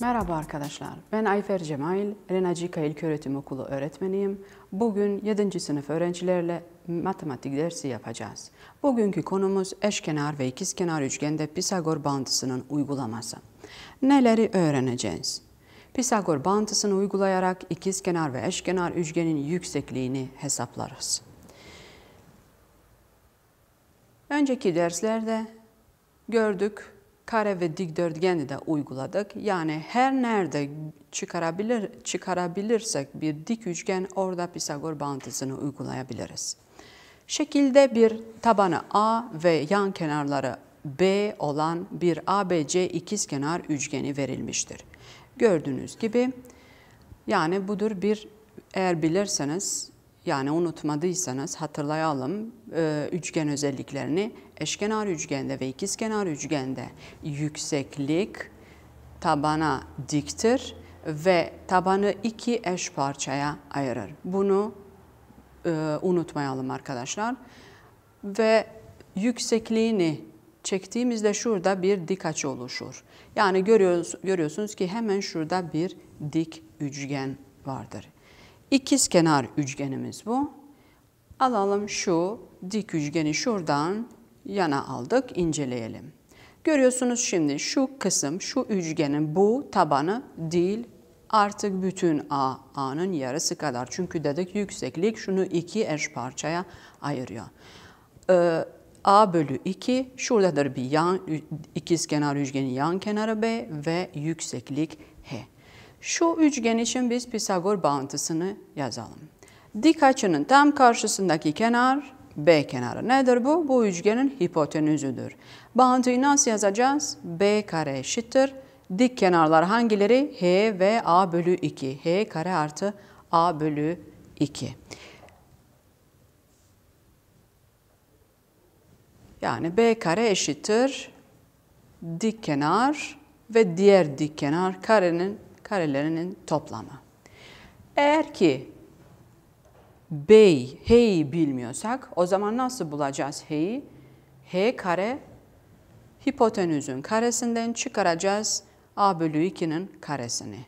Merhaba arkadaşlar, ben Ayfer Cemail, Renacika İlköğretim Okulu öğretmeniyim. Bugün 7. sınıf öğrencilerle matematik dersi yapacağız. Bugünkü konumuz eşkenar ve ikizkenar üçgende Pisagor bağıntısının uygulaması. Neleri öğreneceğiz? Pisagor bağıntısını uygulayarak ikizkenar ve eşkenar üçgenin yüksekliğini hesaplarız. Önceki derslerde gördük kare ve dikdörtgeni de uyguladık. Yani her nerede çıkarabilir, çıkarabilirsek bir dik üçgen orada Pisagor bağıntısını uygulayabiliriz. Şekilde bir tabanı A ve yan kenarları B olan bir ABC ikizkenar üçgeni verilmiştir. Gördüğünüz gibi yani budur bir eğer bilirseniz yani unutmadıysanız hatırlayalım e, üçgen özelliklerini. Eşkenar üçgende ve ikizkenar üçgende yükseklik tabana diktir ve tabanı iki eş parçaya ayırır. Bunu e, unutmayalım arkadaşlar. Ve yüksekliğini çektiğimizde şurada bir dik açı oluşur. Yani görüyorsunuz ki hemen şurada bir dik üçgen vardır. İkiz kenar üçgenimiz bu. Alalım şu dik üçgeni şuradan yana aldık, inceleyelim. Görüyorsunuz şimdi şu kısım, şu üçgenin bu tabanı değil, artık bütün A, A'nın yarısı kadar. Çünkü dedik yükseklik şunu iki eş parçaya ayırıyor. Ee, A bölü 2, şuradadır bir yan, kenar üçgenin yan kenarı B ve yükseklik H. Şu üçgen için biz Pisagor bağıntısını yazalım. Dik açının tam karşısındaki kenar B kenarı. Nedir bu? Bu üçgenin hipotenüzüdür. Bağıntıyı nasıl yazacağız? B kare eşittir. Dik kenarlar hangileri? H ve A bölü 2. H kare artı A bölü 2. Yani B kare eşittir dik kenar ve diğer dik kenar karenin karelerinin toplamı. Eğer ki bey, heyi bilmiyorsak o zaman nasıl bulacağız heyi? H kare hipotenüzün karesinden çıkaracağız a bölü 2'nin karesini.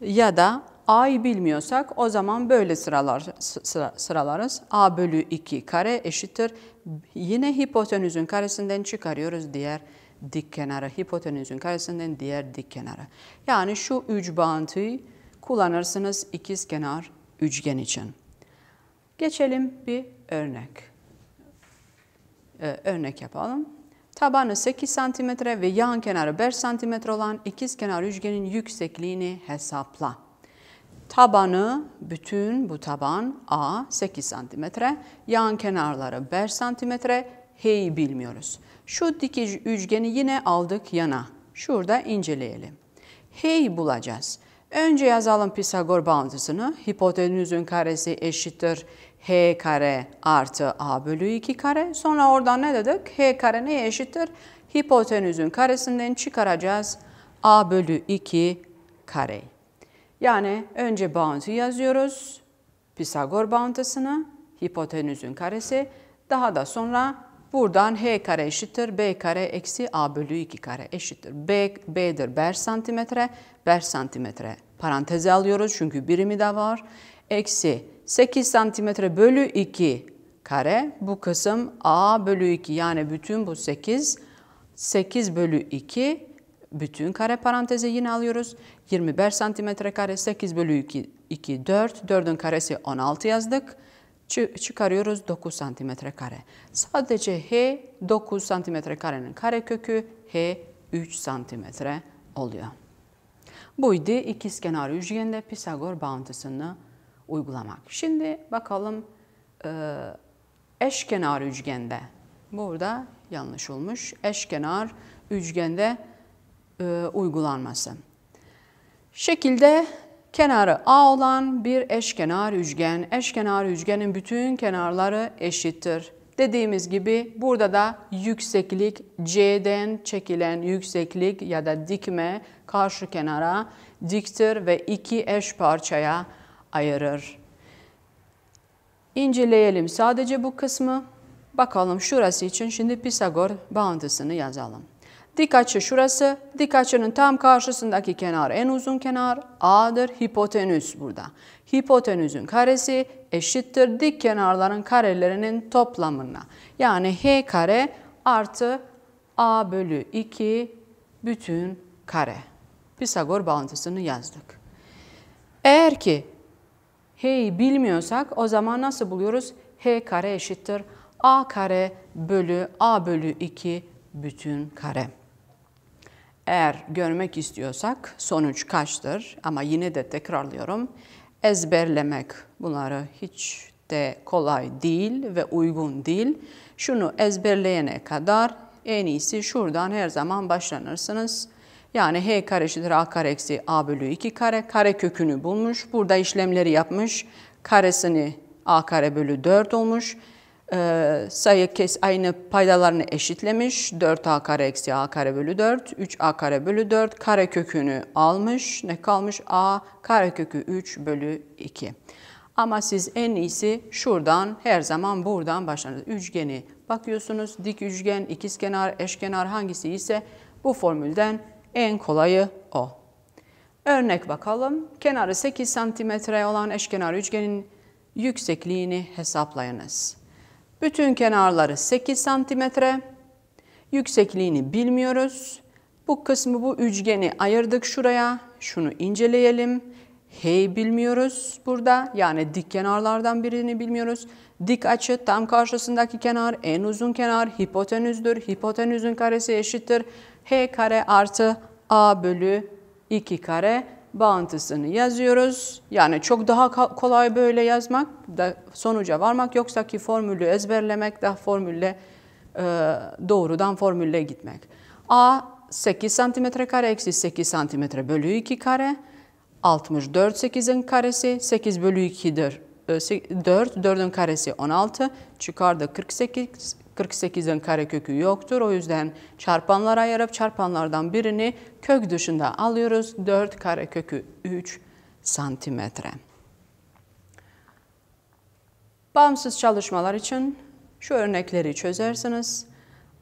Ya da a'yı bilmiyorsak o zaman böyle sıralar, sıralarız. a bölü 2 kare eşittir. Yine hipotenüzün karesinden çıkarıyoruz diğer dik kenara, hipotenüsün karesinden diğer dik kenara. Yani şu üç bağıntıyı kullanırsınız ikiz kenar üçgen için. Geçelim bir örnek. Ee, örnek yapalım. Tabanı 8 cm ve yan kenarı 5 cm olan ikiz kenar üçgenin yüksekliğini hesapla. Tabanı, bütün bu taban A 8 cm, yan kenarları 5 cm, H'yi bilmiyoruz. Şu dikiş üçgeni yine aldık yana. Şurada inceleyelim. H'yi bulacağız. Önce yazalım Pisagor bağıntısını. Hipotenüsün karesi eşittir h kare artı a bölü 2 kare. Sonra oradan ne dedik? h kare neye eşittir? Hipotenüsün karesinden çıkaracağız a bölü 2 kare. Yani önce bağıntı yazıyoruz. Pisagor bağıntısını, hipotenüsün karesi. Daha da sonra Buradan h kare eşittir b kare eksi a bölü 2 kare eşittir. B, b'dir 5 santimetre, 5 santimetre paranteze alıyoruz çünkü birimi de var. Eksi 8 santimetre bölü 2 kare bu kısım a bölü 2 yani bütün bu 8, 8 bölü 2 bütün kare paranteze yine alıyoruz. 25 santimetre kare 8 bölü 2, 2 4, 4'ün karesi 16 yazdık çıkarıyoruz 9 santimetre kare. Sadece H 9 santimetre karenin karekökü H 3 santimetre oluyor. Bu idi ikizkenar üçgende Pisagor bağıntısını uygulamak. Şimdi bakalım e, eşkenar üçgende. Burada yanlış olmuş. Eşkenar üçgende e, uygulanması. Şekilde Kenarı A olan bir eşkenar üçgen. Eşkenar üçgenin bütün kenarları eşittir. Dediğimiz gibi burada da yükseklik C'den çekilen yükseklik ya da dikme karşı kenara diktir ve iki eş parçaya ayırır. İnceleyelim sadece bu kısmı. Bakalım şurası için şimdi Pisagor bağıntısını yazalım. Dik açı şurası. Dik açının tam karşısındaki kenar en uzun kenar. A'dır. Hipotenüs burada. Hipotenüsün karesi eşittir dik kenarların karelerinin toplamına. Yani h kare artı a bölü 2 bütün kare. Pisagor bağıntısını yazdık. Eğer ki h'yi bilmiyorsak o zaman nasıl buluyoruz? h kare eşittir a kare bölü a bölü 2 bütün kare. Eğer görmek istiyorsak sonuç kaçtır ama yine de tekrarlıyorum. Ezberlemek bunları hiç de kolay değil ve uygun değil. Şunu ezberleyene kadar en iyisi şuradan her zaman başlanırsınız. Yani h kare eşittir a kare eksi a bölü 2 kare. Kare kökünü bulmuş. Burada işlemleri yapmış. Karesini a kare bölü 4 olmuş. Ee, sayı kes aynı paydalarını eşitlemiş. 4a kare eksi a kare bölü 4. 3a kare bölü 4. Kare kökünü almış. Ne kalmış? a kare kökü 3 bölü 2. Ama siz en iyisi şuradan her zaman buradan başlarsınız. Üçgeni bakıyorsunuz. Dik üçgen, ikizkenar, eşkenar hangisi ise bu formülden en kolayı o. Örnek bakalım. Kenarı 8 cm olan eşkenar üçgenin yüksekliğini hesaplayınız. Bütün kenarları 8 santimetre. Yüksekliğini bilmiyoruz. Bu kısmı bu üçgeni ayırdık şuraya. Şunu inceleyelim. Hey bilmiyoruz burada. Yani dik kenarlardan birini bilmiyoruz. Dik açı tam karşısındaki kenar, en uzun kenar hipotenüzdür. Hipotenüzün karesi eşittir. H kare artı A bölü 2 kare bağıntısını yazıyoruz. Yani çok daha kolay böyle yazmak da sonuca varmak yoksa ki formülü ezberlemek daha formülle e, doğrudan formülle gitmek. A 8 cm kare eksi 8 cm bölü 2 kare 64 8'in karesi 8 bölü 2'dir. 4, 4'ün karesi 16, çıkardı 48, 48'in karekökü yoktur. O yüzden çarpanlara ayırıp çarpanlardan birini kök dışında alıyoruz. 4 karekökü 3 santimetre. Bağımsız çalışmalar için şu örnekleri çözersiniz.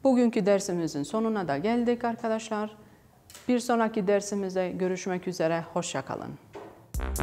Bugünkü dersimizin sonuna da geldik arkadaşlar. Bir sonraki dersimize görüşmek üzere. Hoşçakalın. kalın.